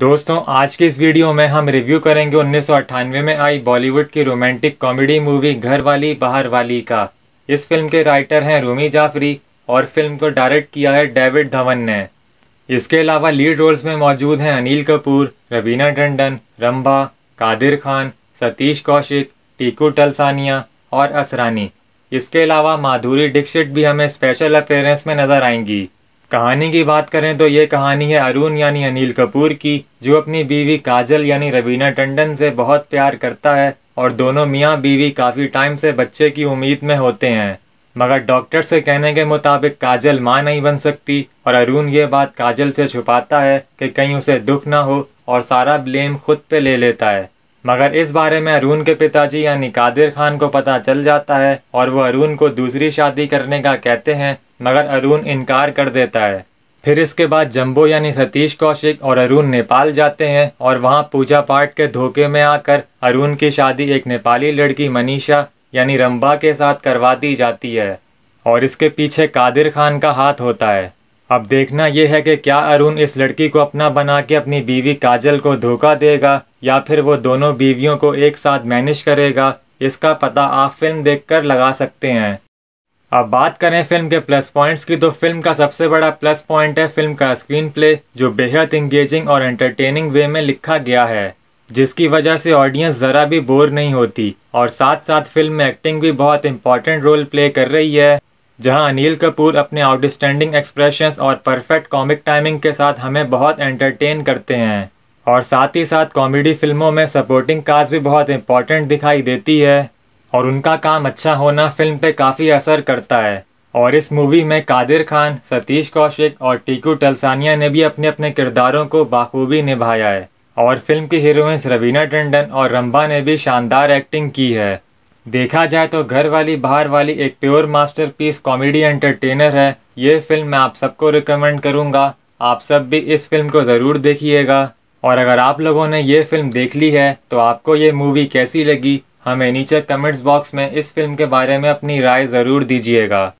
दोस्तों आज के इस वीडियो में हम रिव्यू करेंगे उन्नीस में आई बॉलीवुड की रोमांटिक कॉमेडी मूवी घर वाली बाहर वाली का इस फिल्म के राइटर हैं रूमी जाफरी और फिल्म को डायरेक्ट किया है डेविड धवन ने इसके अलावा लीड रोल्स में मौजूद हैं अनिल कपूर रवीना टंडन रंभा कादिर खान सतीश कौशिक टीकू टलसानिया और असरानी इसके अलावा माधुरी दीक्षित भी हमें स्पेशल अपेयरेंस में नज़र आएंगी कहानी की बात करें तो ये कहानी है अरुण यानी अनिल कपूर की जो अपनी बीवी काजल यानी रवीना टंडन से बहुत प्यार करता है और दोनों मियाँ बीवी काफ़ी टाइम से बच्चे की उम्मीद में होते हैं मगर डॉक्टर से कहने के मुताबिक काजल माँ नहीं बन सकती और अरुण ये बात काजल से छुपाता है कि कहीं उसे दुख ना हो और सारा ब्लेम खुद पे ले लेता है मगर इस बारे में अरुण के पिताजी यानी कादिर खान को पता चल जाता है और वो अरुण को दूसरी शादी करने का कहते हैं मगर अरुण इनकार कर देता है फिर इसके बाद जम्बो यानी सतीश कौशिक और अरुण नेपाल जाते हैं और वहाँ पूजा पाठ के धोखे में आकर अरुण की शादी एक नेपाली लड़की मनीषा यानी रंबा के साथ करवा दी जाती है और इसके पीछे कादिर खान का हाथ होता है अब देखना यह है कि क्या अरुण इस लड़की को अपना बना के अपनी बीवी काजल को धोखा देगा या फिर वो दोनों बीवियों को एक साथ मैनेज करेगा इसका पता आप फिल्म देखकर लगा सकते हैं अब बात करें फिल्म के प्लस पॉइंट्स की तो फिल्म का सबसे बड़ा प्लस पॉइंट है फिल्म का स्क्रीन प्ले जो बेहद इंगेजिंग और एंटरटेनिंग वे में लिखा गया है जिसकी वजह से ऑडियंस ज़रा भी बोर नहीं होती और साथ साथ फिल्म में एक्टिंग भी बहुत इंपॉर्टेंट रोल प्ले कर रही है जहां अनिल कपूर अपने आउटस्टैंडिंग एक्सप्रेशंस और परफेक्ट कॉमिक टाइमिंग के साथ हमें बहुत एंटरटेन करते हैं और साथ ही साथ कॉमेडी फिल्मों में सपोर्टिंग कास्ट भी बहुत इंपॉर्टेंट दिखाई देती है और उनका काम अच्छा होना फिल्म पे काफ़ी असर करता है और इस मूवी में कादिर खान सतीश कौशिक और टीकू टलसानिया ने भी अपने अपने किरदारों को बाखूबी निभाया है और फिल्म की हीरोइंस रवीना टंडन और रंबा ने भी शानदार एक्टिंग की है देखा जाए तो घर वाली बाहर वाली एक प्योर मास्टरपीस कॉमेडी एंटरटेनर है ये फिल्म मैं आप सबको रिकमेंड करूँगा आप सब भी इस फिल्म को ज़रूर देखिएगा और अगर आप लोगों ने ये फिल्म देख ली है तो आपको ये मूवी कैसी लगी हमें नीचे कमेंट्स बॉक्स में इस फिल्म के बारे में अपनी राय ज़रूर दीजिएगा